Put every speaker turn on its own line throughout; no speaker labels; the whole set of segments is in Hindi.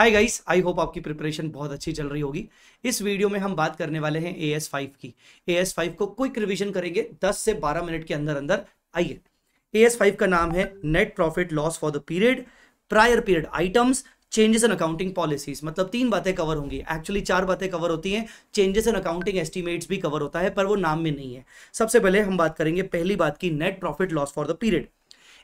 हाय गाइस आई होप आपकी प्रिपरेशन बहुत अच्छी चल रही होगी इस वीडियो में हम बात करने वाले हैं ए एस फाइव की ए एस फाइव को क्विक रिविजन करेंगे दस से बारह मिनट के अंदर अंदर आइए ए एस फाइव का नाम है net profit loss for the period prior period items changes in accounting policies मतलब तीन बातें कवर होंगी एक्चुअली चार बातें कवर होती हैं चेंजेस इन अकाउंटिंग एस्टिमेट्स भी कवर होता है पर वो नाम में नहीं है सबसे पहले हम बात करेंगे पहली बात की net profit loss for the period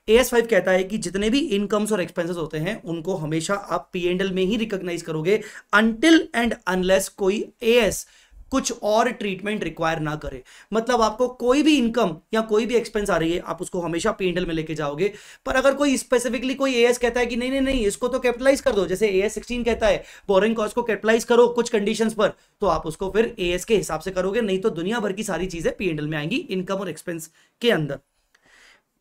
A S five कहता है कि जितने भी इनकम्स और एक्सपेंसेस होते हैं उनको हमेशा आप पी एंड एल में ही रिकॉग्नाइज करोगे अनटिल एंड अनलेस कोई ए एस कुछ और ट्रीटमेंट रिक्वायर ना करे मतलब आपको कोई भी इनकम या कोई भी एक्सपेंस आ रही है आप उसको हमेशा पी में लेके जाओगे पर अगर कोई स्पेसिफिकली कोई ए कहता है कि नहीं नहीं नहीं इसको तो कैपिटलाइज कर दो जैसे ए एस कहता है बोरिंग कॉस्ट को कैपिटलाइज करो कुछ कंडीशन पर तो आप उसको फिर ए के हिसाब से करोगे नहीं तो दुनिया भर की सारी चीजें पी में आएंगी इनकम और एक्सपेंस के अंदर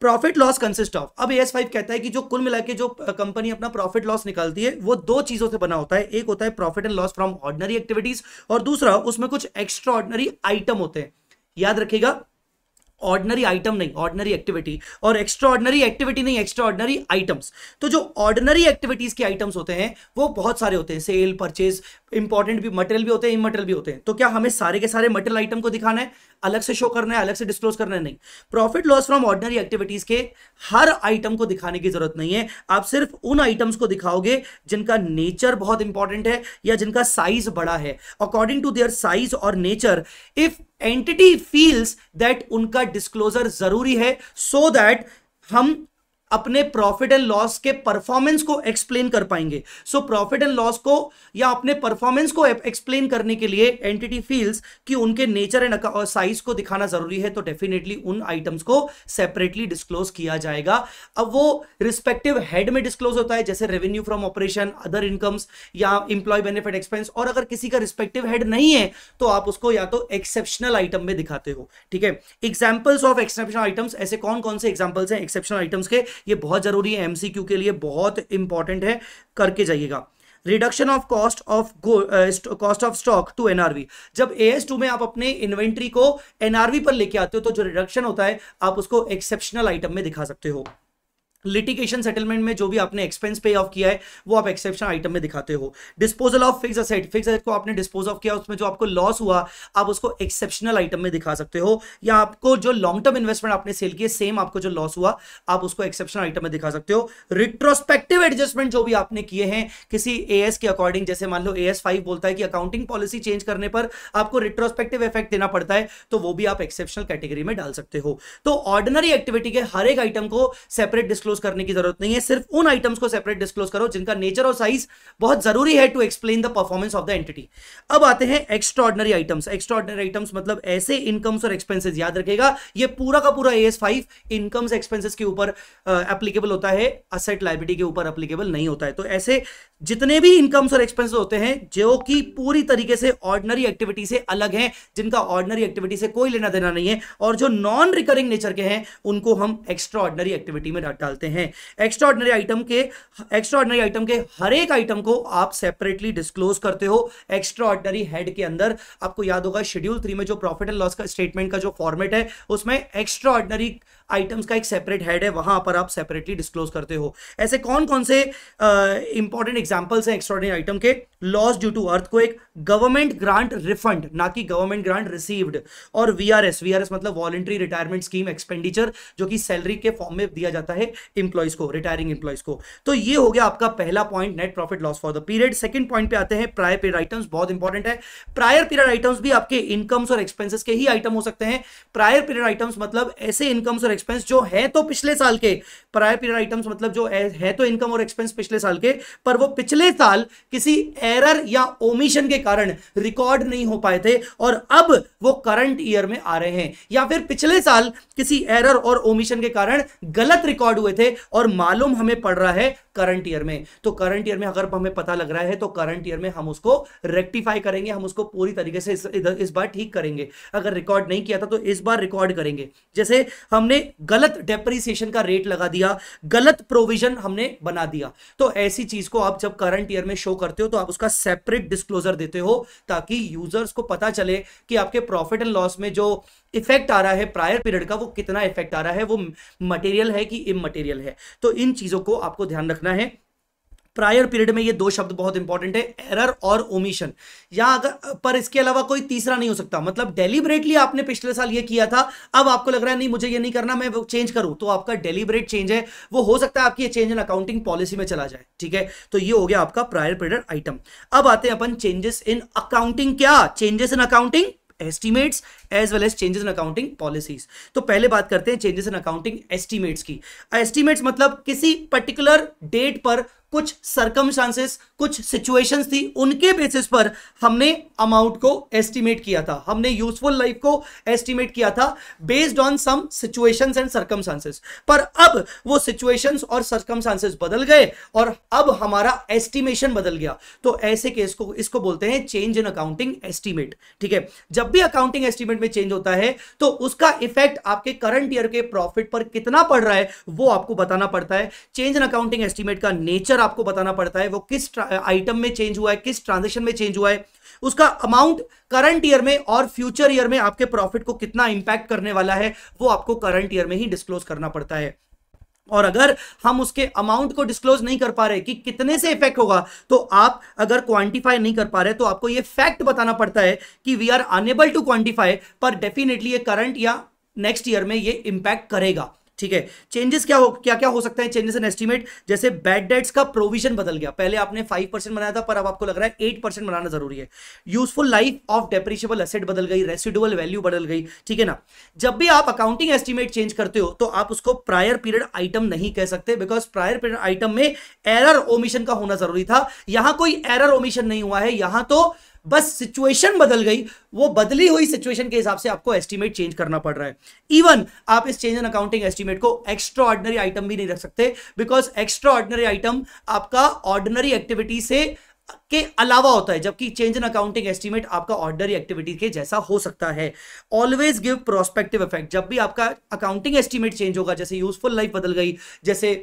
प्रॉफिट लॉस कंसिस्ट ऑफ अब एस फाइव कहता है कि जो कुल मिला के जो कंपनी अपना प्रॉफिट लॉस निकालती है वो दो चीजों से बना होता है एक होता है profit and loss from ordinary activities और दूसरा उसमें कुछ एक्स्ट्रा ऑर्डनरी आइटम होते हैं याद रखेगा ऑर्डनरी आइटम नहीं ऑर्डनरी एक्टिविटी और एक्स्ट्रा ऑर्डनरी एक्टिविटी नहीं एक्स्ट्रा ऑर्डनरी आइटम्स तो जो ऑर्डनरी एक्टिविटीज के आइटम्स होते हैं वो बहुत सारे होते हैं सेल परचेज इंपॉर्टेंट भी मटेरियल भी होते हैं इमटेरियल भी होते हैं तो क्या हमें सारे के सारे मटेरियल आइटम को दिखाना है अलग से शो करना है अलग से डिस्क्लोज करना है नहीं profit loss from ordinary activities के हर आइटम को दिखाने की जरूरत नहीं है आप सिर्फ उन आइटम्स को दिखाओगे जिनका नेचर बहुत इंपॉर्टेंट है या जिनका साइज बड़ा है अकॉर्डिंग टू देयर साइज और nature if entity feels that उनका डिस्क्लोजर जरूरी है सो so दैट हम अपने प्रॉफिट एंड लॉस के परफॉर्मेंस को एक्सप्लेन कर पाएंगे सो प्रॉफिट एंड लॉस को या अपने परफॉर्मेंस को एक्सप्लेन करने के लिए एंटिटी फील्स कि उनके नेचर एंड साइज को दिखाना जरूरी है तो डेफिनेटली उन आइटम्स को सेपरेटली डिस्क्लोज किया जाएगा अब वो रिस्पेक्टिव हेड में डिस्क्लोज होता है जैसे revenue from operation other incomes या इंप्लॉय बेनिफिट एक्सपेंस और अगर किसी का रिस्पेक्टिव हेड नहीं है तो आप उसको या तो एक्सेप्शनल आइटम में दिखाते हो ठीक है एग्जाम्पल्स ऑफ एक्सेप्शनल आइटम्स ऐसे कौन कौन से एग्जाम्पल्स हैं एक्सेप्शनल आइटम्स के ये बहुत ज़रूरी है एमसीक्यू के लिए बहुत इंपॉर्टेंट है करके जाइएगा reduction of cost of cost of stock to NRV जब एस टू में आप अपने इन्वेंट्री को एनआरवी पर लेके आते हो तो जो रिडक्शन होता है आप उसको एक्सेप्शनल आइटम में दिखा सकते हो लिटिगेशन सेटलमेंट में जो भी आपने एक्सपेंस पे ऑफ किया है वो आप एक्सेप्शन आइटम में दिखाते हो disposal of fix asset fix asset को आपने डिस्पोज ऑफ किया उसमें जो आपको लॉस हुआ आप उसको एक्सेप्शनल आइटम में दिखा सकते हो या आपको जो लॉन्ग टर्म इन्वेस्टमेंट आपने सेल किए सेम आपको जो लॉस हुआ आप उसको एक्सेप्शनल आइटम में दिखा सकते हो रिट्रोस्पेक्टिव एडजस्टमेंट जो भी आपने किए हैं किसी ए के अकॉर्डिंग जैसे मान लो ए एस बोलता है कि अकाउंटिंग पॉलिसी चेंज करने पर आपको रिट्रोस्पेक्टिव इफेक्ट देना पड़ता है तो वो भी आप एक्सेप्शनल कैटेगरी में डाल सकते हो तो ऑर्डनरी एक्टिविटी के हर एक आइटम को सेपरेट डिस्कलोज डिस्क्लोज करने की जरूरत नहीं है सिर्फ उन आइटम्स को सेपरेट डिस्क्लोज करो जिनका नेचर और साइज बहुत जरूरी है to explain the performance of the entity अब आते हैं एक्स्ट्रॉडनरी आइटम्स एक्स्ट्रॉडनरी आइटम्स मतलब ऐसे इनकम्स और एक्सपेंसेस याद रखेगा ये पूरा का पूरा A S five incomes expenses के ऊपर एप्लीकेबल होता है असेट लाइबिलिटी के ऊपर एप्लीकेबल नहीं होता है तो ऐसे जितने भी इनकम्स और एक्सपेंसेस होते हैं जो कि पूरी तरीके से ऑर्डनरी एक्टिविटी से अलग हैं जिनका ऑर्डनरी एक्टिविटी से कोई लेना देना नहीं है और जो नॉन रिकरिंग नेचर के हैं उनको हम एक्स्ट्रा ऑर्डनरी एक्टिविटी में डालते हैं सकते हैं एक्स्ट्रॉर्डनरी आइटम के एक्स्ट्रॉर्डनरी आइटम के हर एक आइटम को आप सेपरेटली डिस्क्लोज करते हो एक्स्ट्रॉर्डनरी हेड के अंदर आपको याद होगा शेड्यूल थ्री में जो प्रॉफिट एंड लॉस का स्टेटमेंट का जो फॉर्मेट है उसमें एक्स्ट्रॉर्डनरी आइटम्स का एक सेपरेट हेड है वहां पर आप सेपरेटली डिस्क्लोज करते हो ऐसे कौन कौन से इंपॉर्टेंट एग्जाम्पल्स हैं एक्स्ट्रॉर्डनरी आइटम के लॉस ड्यू टू अर्थ को एक गवर्नमेंट ग्रांट रिफंड ना कि गवर्नमेंट ग्रांट रिसीव्ड और वीआरएस वीआरएस मतलब वॉलेंट्री रिटायरमेंट स्कीम एक्सपेंडिचर जो कि सैलरी के फॉर्म में दिया जाता है इंप्लॉइज को रिटायरिंग इंप्लॉइज को तो ये हो गया आपका पहला point net profit loss for the period second point पे आते हैं प्रायर पीरियड आइटम्स बहुत इंपॉर्टेंट है प्रायर पीरियड आइटम्स भी आपके इनकम्स और एक्सपेंसेस के ही आइटम हो सकते हैं प्रायर पीरियड आइटम्स मतलब ऐसे इनकम्स और एक्सपेंस जो है तो पिछले साल के प्रायर पीरियड आइटम्स मतलब जो है तो इनकम और एक्सपेंस पिछले साल के पर वो पिछले साल किसी एरर या ओमिशन के कारण रिकॉर्ड नहीं हो पाए थे और अब वो करंट ईयर में आ रहे हैं या फिर पिछले साल किसी एरर और ओमिशन के कारण गलत रिकॉर्ड हुए थे और मालूम हमें पड़ रहा है करंट ईयर में तो करंट ईयर में अगर हमें पता लग रहा है तो करंट ईयर में हम उसको रेक्टिफाई करेंगे हम उसको पूरी तरीके से इस, इस बार ठीक करेंगे अगर रिकॉर्ड नहीं किया था तो इस बार रिकॉर्ड करेंगे जैसे हमने गलत डेप्रिसिएशन का रेट लगा दिया गलत प्रोविजन हमने बना दिया तो ऐसी चीज को आप जब करंट ईयर में शो करते हो तो आप उसका सेपरेट डिस्क्लोजर देते हो ताकि यूजर्स को पता चले कि आपके प्रॉफिट एंड लॉस में जो इफेक्ट आ रहा है प्रायर पीरियड का वो कितना इफेक्ट आ रहा है वो मटेरियल है कि इमटेरियल मटेरियल है तो इन चीज़ों को आपको ध्यान रखना है प्रायर पीरियड में ये दो शब्द बहुत इंपॉर्टेंट है एरर और ओमिशन या अगर पर इसके अलावा कोई तीसरा नहीं हो सकता मतलब डेलीबरेटली आपने पिछले साल ये किया था अब आपको लग रहा है नहीं मुझे ये नहीं करना मैं वो चेंज करूं तो आपका डेलीबरेट चेंज है वो हो सकता है आपकी चेंज इन अकाउंटिंग पॉलिसी में चला जाए ठीक है तो ये हो गया आपका प्रायर पीरियड आइटम अब आते हैं अपन चेंजेस इन अकाउंटिंग क्या changes in accounting estimates as well as changes in accounting policies तो पहले बात करते हैं चेंजेस इन अकाउंटिंग एस्टिमेट्स की एस्टिमेट्स मतलब किसी पर्टिकुलर डेट पर कुछ सर्कमस्टांसेस कुछ सिचुएशंस थी उनके बेसिस पर हमने अमाउंट को एस्टिमेट किया था हमने यूजफुल लाइफ को एस्टिमेट किया था based on some situations and circumstances पर अब वो सिचुएशंस और सर्कमस्टांसेस बदल गए और अब हमारा एस्टिमेशन बदल गया तो ऐसे केस को इसको बोलते हैं चेंज इन अकाउंटिंग एस्टिमेट ठीक है जब भी अकाउंटिंग एस्टिमेट इन्वेस्टमेंट में चेंज होता है तो उसका इफेक्ट आपके करंट ईयर के प्रॉफिट पर कितना पड़ रहा है वो आपको बताना पड़ता है चेंज इन अकाउंटिंग एस्टिमेट का नेचर आपको बताना पड़ता है वो किस आइटम में चेंज हुआ है किस ट्रांजेक्शन में चेंज हुआ है उसका अमाउंट करंट ईयर में और फ्यूचर ईयर में आपके प्रॉफिट को कितना इंपैक्ट करने वाला है वो आपको करंट ईयर में ही डिस्क्लोज करना पड़ता है और अगर हम उसके अमाउंट को डिस्क्लोज नहीं कर पा रहे कि कितने से इफेक्ट होगा तो आप अगर क्वांटिफाई नहीं कर पा रहे तो आपको ये फैक्ट बताना पड़ता है कि we are unable to quantify पर डेफिनेटली ये करंट या नेक्स्ट ईयर में ये इम्पैक्ट करेगा ठीक है चेंजेस क्या हो क्या क्या हो सकता है चेंजेस इन एस्टिमेट जैसे बैड डेट्स का प्रोविजन बदल गया पहले आपने फाइव परसेंट बनाया था पर अब आपको लग रहा है एट परसेंट बनाना जरूरी है useful life of depreciable asset बदल गई रेसिडुअल वैल्यू बदल गई ठीक है ना जब भी आप अकाउंटिंग एस्टिमेट चेंज करते हो तो आप उसको प्रायर पीरियड आइटम नहीं कह सकते बिकॉज प्रायर पीरियड आइटम में एरर ओमिशन का होना जरूरी था यहां कोई एरर ओमिशन नहीं हुआ है यहां तो बस सिचुएशन बदल गई वो बदली हुई सिचुएशन के हिसाब से आपको एस्टीमेट चेंज करना पड़ रहा है इवन आप इस चेंज इन अकाउंटिंग एस्टीमेट को एक्स्ट्रा ऑर्डनरी आइटम भी नहीं रख सकते बिकॉज एक्स्ट्रा ऑर्डनरी आइटम आपका ऑर्डनरी एक्टिविटी से के अलावा होता है जबकि चेंज इन अकाउंटिंग एस्टीमेट आपका ऑर्डनरी एक्टिविटी के जैसा हो सकता है ऑलवेज गिव प्रोस्पेक्टिव इफेक्ट जब भी आपका अकाउंटिंग एस्टीमेट चेंज होगा जैसे यूजफुल लाइफ बदल गई जैसे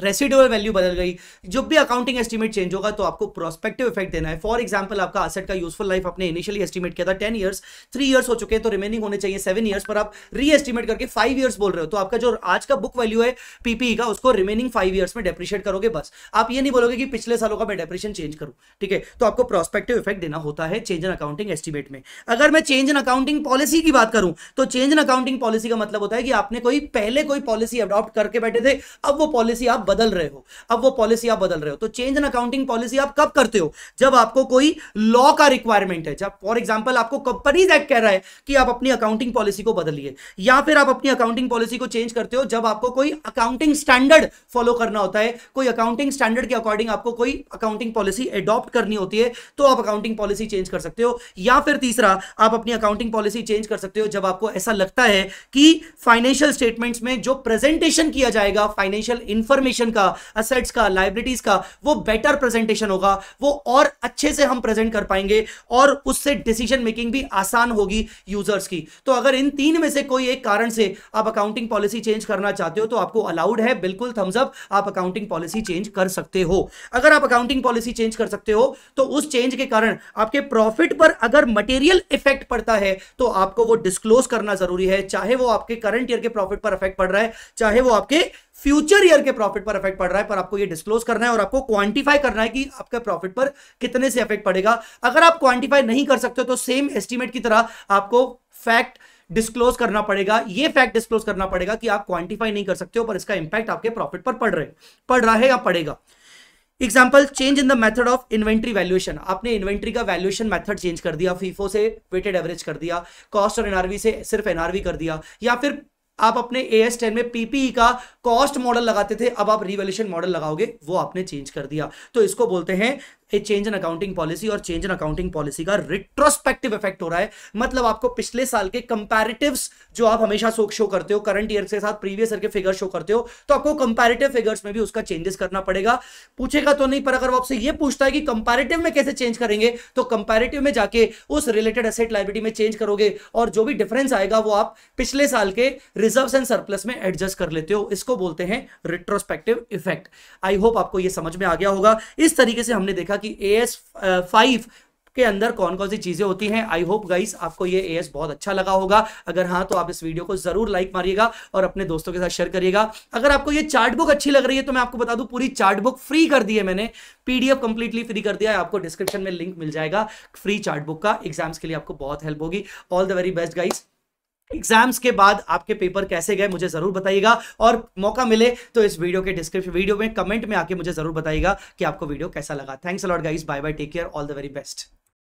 रेसिडुअल वैल्यू बदल गई जब भी अकाउंटिंग एस्टीमेट चेंज होगा तो आपको प्रोस्पेक्टिव इफेक्ट देना है फॉर एग्जांपल आपका असेट का यूजफुल लाइफ आपने इनिशियली एस्टीमेट किया था टेन ईयर्स थ्री ईयर्स हो चुके हैं तो रिमेनिंग होने चाहिए सेवन इयर्स पर आप री एस्टीमेट करके फाइव ईयर्स बोल रहे हो तो आपका जो आज का बुक वैल्यू है पीपीई e का उसको रिमेनिंग फाइव ईयर्स में डेप्रिशिएट करोगे बस आप ये नहीं बोलोगे कि पिछले सालों का मैं डेप्रिशन चेंज करूँ ठीक है तो आपको प्रोस्पेक्टिव इफेक्ट देना होता है चेंज इन अकाउंटिंग एस्टीमेट में अगर मैं चेंज इन अकाउंटिंग पॉलिसी की बात करूँ तो चेंज इन अकाउंटिंग पॉलिसी का मतलब होता है कि आपने कोई पहले कोई पॉलिसी अडॉप्ट करके बैठे थे अब वो पॉलिसी आप आप बदल रहे हो अब वो पॉलिसी आप बदल रहे हो तो चेंज इन अकाउंटिंग पॉलिसी आप कब करते हो जब आपको कोई लॉ का रिक्वायरमेंट है जब फॉर एग्जाम्पल आपको कंपनीज एक्ट कह रहा है कि आप अपनी अकाउंटिंग पॉलिसी को बदलिए या फिर आप अपनी अकाउंटिंग पॉलिसी को चेंज करते हो जब आपको कोई अकाउंटिंग स्टैंडर्ड फॉलो करना होता है कोई अकाउंटिंग स्टैंडर्ड के अकॉर्डिंग आपको कोई अकाउंटिंग पॉलिसी एडॉप्ट करनी होती है तो आप अकाउंटिंग पॉलिसी चेंज कर सकते हो या फिर तीसरा आप अपनी अकाउंटिंग पॉलिसी चेंज कर सकते हो जब आपको ऐसा लगता है कि फाइनेंशियल स्टेटमेंट्स में जो प्रेजेंटेशन किया जाएगा फाइनेंशियल इंफॉर्मेशन इन्फॉर्मेशन का असेट्स का लाइब्रिटीज का वो बेटर प्रेजेंटेशन होगा वो और अच्छे से हम प्रेजेंट कर पाएंगे और उससे डिसीजन मेकिंग भी आसान होगी यूजर्स की तो अगर इन तीन में से कोई एक कारण से आप अकाउंटिंग पॉलिसी चेंज करना चाहते हो तो आपको अलाउड है बिल्कुल थम्स अप आप अकाउंटिंग पॉलिसी चेंज कर सकते हो अगर आप अकाउंटिंग पॉलिसी चेंज कर सकते हो तो उस चेंज के कारण आपके प्रॉफिट पर अगर मटेरियल इफेक्ट पड़ता है तो आपको वो डिस्क्लोज करना जरूरी है चाहे वो आपके करंट ईयर के प्रॉफिट पर इफेक्ट पड़ रहा है चाहे वो आपके फ्यूचर ईयर के प्रॉफिट पर इफेक्ट पड़ रहा है पर आपको ये डिस्क्लोज करना है और आपको क्वांटिफाई करना है कि आपके प्रॉफिट पर कितने से इफेक्ट पड़ेगा अगर आप क्वांटिफाई नहीं कर सकते तो सेम एस्टिमेट की तरह आपको फैक्ट डिस्क्लोज करना पड़ेगा ये फैक्ट डिस्क्लोज करना पड़ेगा कि आप क्वांटिफाई नहीं कर सकते हो पर इसका इंपैक्ट आपके प्रॉफिट पर पड़ रहे पड़ रहा है या पड़ेगा example change in the method of inventory valuation आपने इन्वेंट्री का वैल्यूएशन मेथड चेंज कर दिया फीफो से वेटेड एवरेज कर दिया कॉस्ट और एनआरवी से सिर्फ एनआरवी कर दिया या फिर आप अपने ए एस टेन में पीपीई e का कॉस्ट मॉडल लगाते थे अब आप रिवेल्यूशन मॉडल लगाओगे वो आपने चेंज कर दिया तो इसको बोलते हैं a change in accounting policy और चेंज इन अकाउंटिंग पॉलिसी का रिट्रोस्पेक्टिव इफेक्ट हो रहा है मतलब आपको पिछले साल के कंपैरेटिव जो आप हमेशा शो शो करते हो करंट ईयर के साथ प्रीवियस ईयर के फिगर शो करते हो तो आपको कंपेरेटिव फिगर्स में भी उसका चेंजेस करना पड़ेगा पूछेगा तो नहीं पर अगर वो आपसे ये पूछता है कि कंपेरेटिव में कैसे चेंज करेंगे तो कंपेरेटिव में जाके उस रिलेटेड एसेट लाइबिलिटी में चेंज करोगे और जो भी डिफरेंस आएगा वो आप पिछले साल के रिजर्व एंड सरप्लस में एडजस्ट कर लेते हो इसको बोलते हैं रिट्रोस्पेक्टिव इफेक्ट आई होप आपको यह समझ में आ गया होगा इस तरीके से हमने देखा कि ए एस फाइव के अंदर कौन कौन सी चीज़ें होती हैं आई होप गाइस आपको ये एएस बहुत अच्छा लगा होगा अगर हाँ तो आप इस वीडियो को ज़रूर लाइक मारिएगा और अपने दोस्तों के साथ शेयर करिएगा अगर आपको ये चार्ट बुक अच्छी लग रही है तो मैं आपको बता दूं पूरी चार्ट बुक फ्री कर दी है मैंने पीडीएफ कंप्लीटली फ्री कर दिया है आपको डिस्क्रिप्शन में लिंक मिल जाएगा फ्री चार्ट बुक का एग्जाम्स के लिए आपको बहुत हेल्प होगी all the very best guys exams के बाद आपके पेपर कैसे गए मुझे जरूर बताइएगा और मौका मिले तो इस वीडियो के डिस्क्रिप्शन वीडियो में कमेंट में आके मुझे जरूर बताइएगा कि आपको वीडियो कैसा लगा thanks a lot guys bye bye take care all the very best